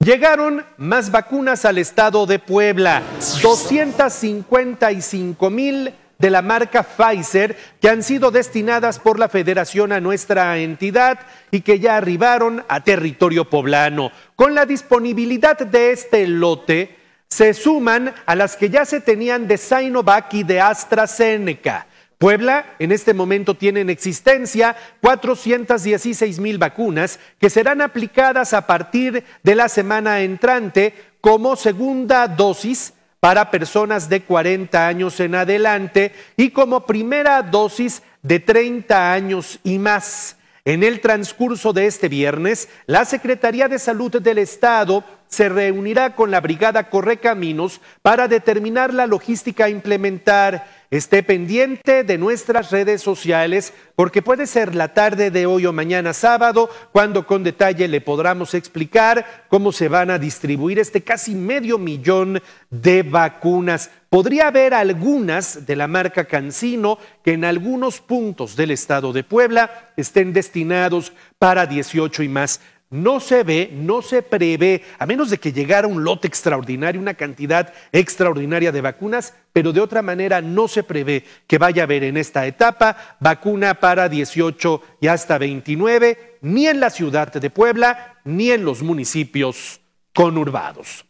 Llegaron más vacunas al estado de Puebla, 255 mil de la marca Pfizer que han sido destinadas por la federación a nuestra entidad y que ya arribaron a territorio poblano. Con la disponibilidad de este lote, se suman a las que ya se tenían de Sinovac y de AstraZeneca. Puebla en este momento tiene en existencia 416 mil vacunas que serán aplicadas a partir de la semana entrante como segunda dosis para personas de 40 años en adelante y como primera dosis de 30 años y más. En el transcurso de este viernes, la Secretaría de Salud del Estado se reunirá con la Brigada Correcaminos para determinar la logística a implementar. Esté pendiente de nuestras redes sociales porque puede ser la tarde de hoy o mañana sábado cuando con detalle le podremos explicar cómo se van a distribuir este casi medio millón de vacunas. Podría haber algunas de la marca Cancino que en algunos puntos del estado de Puebla estén destinados para 18 y más no se ve, no se prevé, a menos de que llegara un lote extraordinario, una cantidad extraordinaria de vacunas, pero de otra manera no se prevé que vaya a haber en esta etapa vacuna para 18 y hasta 29, ni en la ciudad de Puebla, ni en los municipios conurbados.